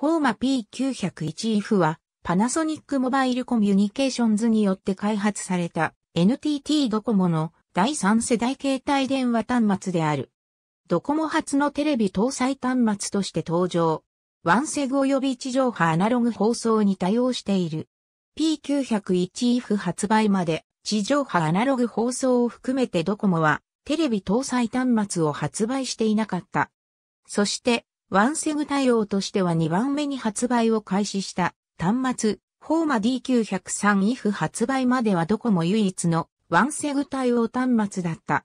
フォーマ P901F はパナソニックモバイルコミュニケーションズによって開発された NTT ドコモの第3世代携帯電話端末である。ドコモ初のテレビ搭載端末として登場。ワンセグ及び地上波アナログ放送に対応している。P901F 発売まで地上波アナログ放送を含めてドコモはテレビ搭載端末を発売していなかった。そしてワンセグ対応としては2番目に発売を開始した端末、フォーマ D903 if 発売まではどこも唯一のワンセグ対応端末だった。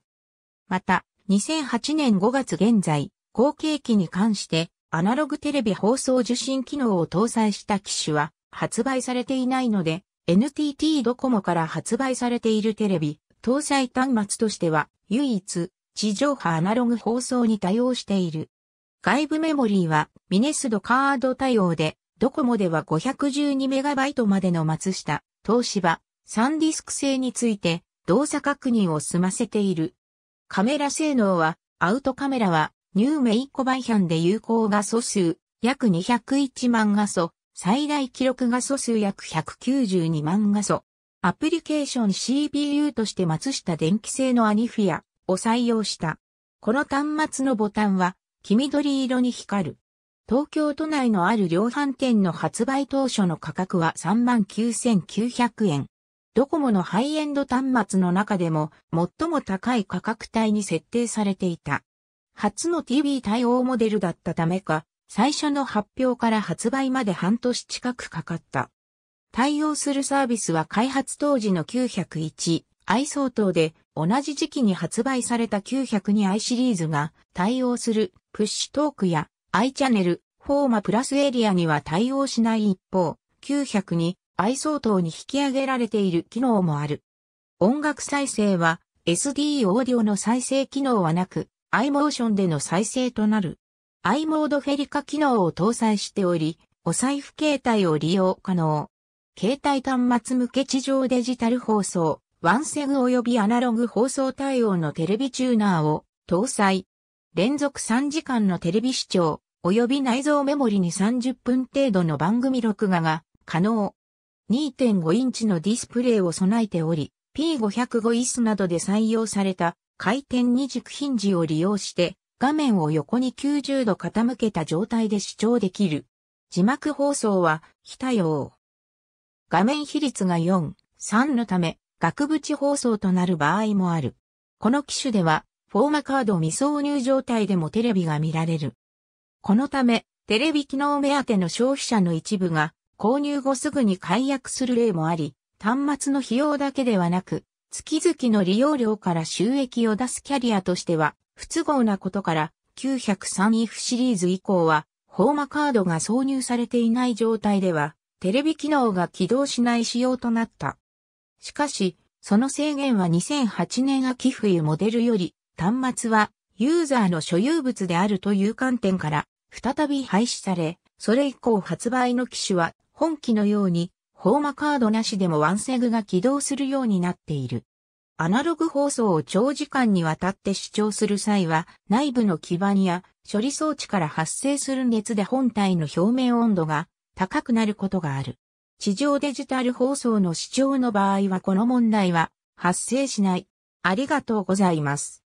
また、2008年5月現在、後継機に関して、アナログテレビ放送受信機能を搭載した機種は発売されていないので、NTT ドコモから発売されているテレビ、搭載端末としては、唯一、地上波アナログ放送に対応している。外部メモリーはミネスドカード対応で、ドコモでは 512MB までの松下、東芝、サンディスク製について動作確認を済ませている。カメラ性能は、アウトカメラは、ニューメイコバイヒャンで有効画素数、約201万画素、最大記録画素数約192万画素。アプリケーション CPU として松下電気製のアニフィアを採用した。この端末のボタンは、黄緑色に光る。東京都内のある量販店の発売当初の価格は39,900円。ドコモのハイエンド端末の中でも最も高い価格帯に設定されていた。初の TV 対応モデルだったためか、最初の発表から発売まで半年近くかかった。対応するサービスは開発当時の 901i 相当で、同じ時期に発売された 902i シリーズが対応するプッシュトークや i チャンネル、フォーマプラスエリアには対応しない一方、900に i 相当に引き上げられている機能もある。音楽再生は SD オーディオの再生機能はなく、i モーションでの再生となる。i モードフェリカ機能を搭載しており、お財布携帯を利用可能。携帯端末向け地上デジタル放送、ワンセグ及びアナログ放送対応のテレビチューナーを搭載。連続3時間のテレビ視聴、及び内蔵メモリに30分程度の番組録画が可能。2.5インチのディスプレイを備えており、P505 is などで採用された回転二軸ヒンジを利用して画面を横に90度傾けた状態で視聴できる。字幕放送は非対応。画面比率が4、3のため額縁放送となる場合もある。この機種ではフォーマカード未挿入状態でもテレビが見られる。このため、テレビ機能目当ての消費者の一部が、購入後すぐに解約する例もあり、端末の費用だけではなく、月々の利用料から収益を出すキャリアとしては、不都合なことから、903F シリーズ以降は、フォーマカードが挿入されていない状態では、テレビ機能が起動しない仕様となった。しかし、その制限は2008年秋冬モデルより端末はユーザーの所有物であるという観点から再び廃止され、それ以降発売の機種は本機のようにホーマカードなしでもワンセグが起動するようになっている。アナログ放送を長時間にわたって視聴する際は、内部の基板や処理装置から発生する熱で本体の表面温度が高くなることがある。地上デジタル放送の視聴の場合はこの問題は発生しない。ありがとうございます。